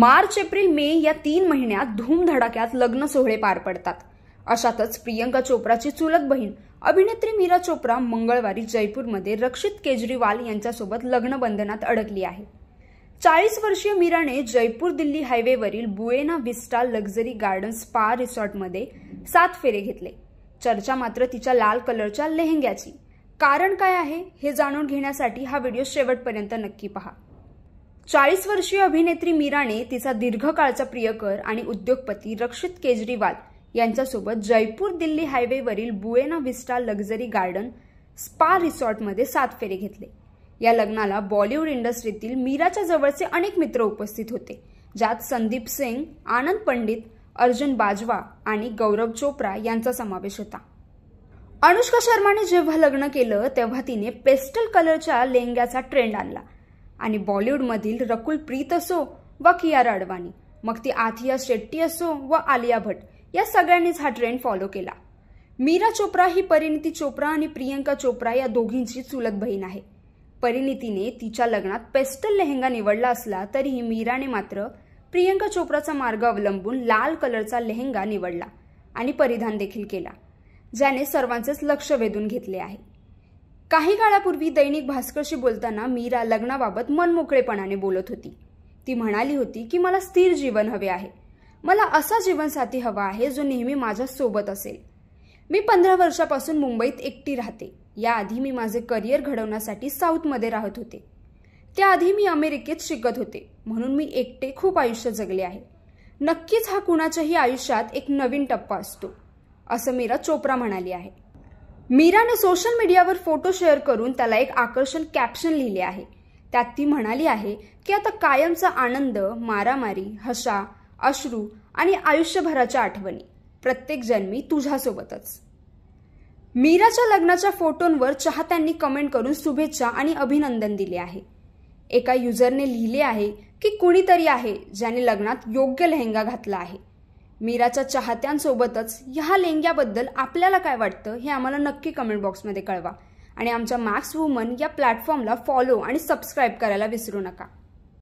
March April May या तीन महिन्यात धूमधडाक्यात लग्न सोहळे पार पडतात अशातच प्रियंका चोप्राची चुलत बहीण अभिनेत्री मीरा चोप्रा मंगळवारी जयपूरमध्ये रक्षित केजरीवाल यांच्यासोबत लग्न बंधनात अडकली आहे चाळीस वर्षीय मीराने जयपूर दिल्ली हायवेवरील Buena Vista luxury garden spa रिसॉर्टमध्ये सात फेरे घेतले चर्चा मात्र तिच्या लाल कलरच्या लेहंग्याची कारण काय आहे हे जाणून घेण्यासाठी हा व्हिडिओ शेवटपर्यंत नक्की पहा चाळीस वर्षीय अभिनेत्री मीराने तिचा दीर्घकाळचा प्रियकर आणि उद्योगपती रक्षित केजरीवाल यांच्यासोबत जयपूर दिल्ली हायवेवरील Buena Vista luxury garden spa रिसॉर्टमध्ये सात फेरे घेतले या लग्नाला बॉलिवूड इंडस्ट्रीतील मीराच्या जवळचे अनेक मित्र उपस्थित होते ज्यात संदीप सिंग आनंद पंडित अर्जुन बाजवा आणि गौरव चोप्रा यांचा समावेश होता अनुष्का शर्माने जेव्हा लग्न केलं तेव्हा तिने पेस्टल कलरच्या लेंग्याचा ट्रेंड आणला आणि बॉलिवूडमधील रकुल प्रीत असो व कियारा अडवाणी मग ती आथिया शेट्टी असो व आलिया भट या सगळ्यांनीच हा ट्रेंड फॉलो केला मीरा चोप्रा ही परिणिती चोप्रा आणि प्रियंका चोप्रा या दोघींची चुलत बहीण आहे परिणितीने तिच्या लग्नात पेस्टल लेहंगा निवडला असला तरीही मीराने मात्र प्रियंका चोप्राचा मार्ग अवलंबून लाल कलरचा लेहंगा निवडला आणि परिधान देखील केला ज्याने सर्वांचेच लक्ष वेधून घेतले आहे काही काळापूर्वी दैनिक भास्करशी बोलताना मीरा लग्नाबाबत मनमोकळेपणाने बोलत होती ती म्हणाली होती की मला स्थिर जीवन हवे आहे मला असा जीवनसाथी हवा आहे जो नेहमी माझ्या सोबत असेल मी पंधरा वर्षापासून मुंबईत एकटी राहते याआधी मी माझे करिअर घडवण्यासाठी साऊथमध्ये राहत होते त्याआधी मी अमेरिकेत शिकत होते म्हणून मी एकटे खूप आयुष्य जगले आहे नक्कीच हा कुणाच्याही आयुष्यात एक नवीन टप्पा असतो असं मीरा चोप्रा म्हणाली आहे मीराने सोशल मीडियावर फोटो शेअर करून त्याला एक आकर्षण कॅप्शन लिहिले आहे त्यात ती म्हणाली आहे की आता कायमचा आनंद मारामारी हशा अश्रू आणि आयुष्यभराच्या आठवणी प्रत्येक जन्मी तुझ्यासोबतच मीराच्या लग्नाच्या फोटोंवर चाहत्यांनी कमेंट करून शुभेच्छा आणि अभिनंदन दिले आहे एका युजरने लिहिले आहे की कुणीतरी आहे ज्याने लग्नात योग्य लहंगा घातला आहे मीराच्या चाहत्यांसोबतच ह्या लेंग्याबद्दल आपल्याला काय वाटतं हे आम्हाला नक्की कमेंट बॉक्समध्ये कळवा आणि आमच्या मॅक्स वुमन या प्लॅटफॉर्मला फॉलो आणि सबस्क्राईब करायला विसरू नका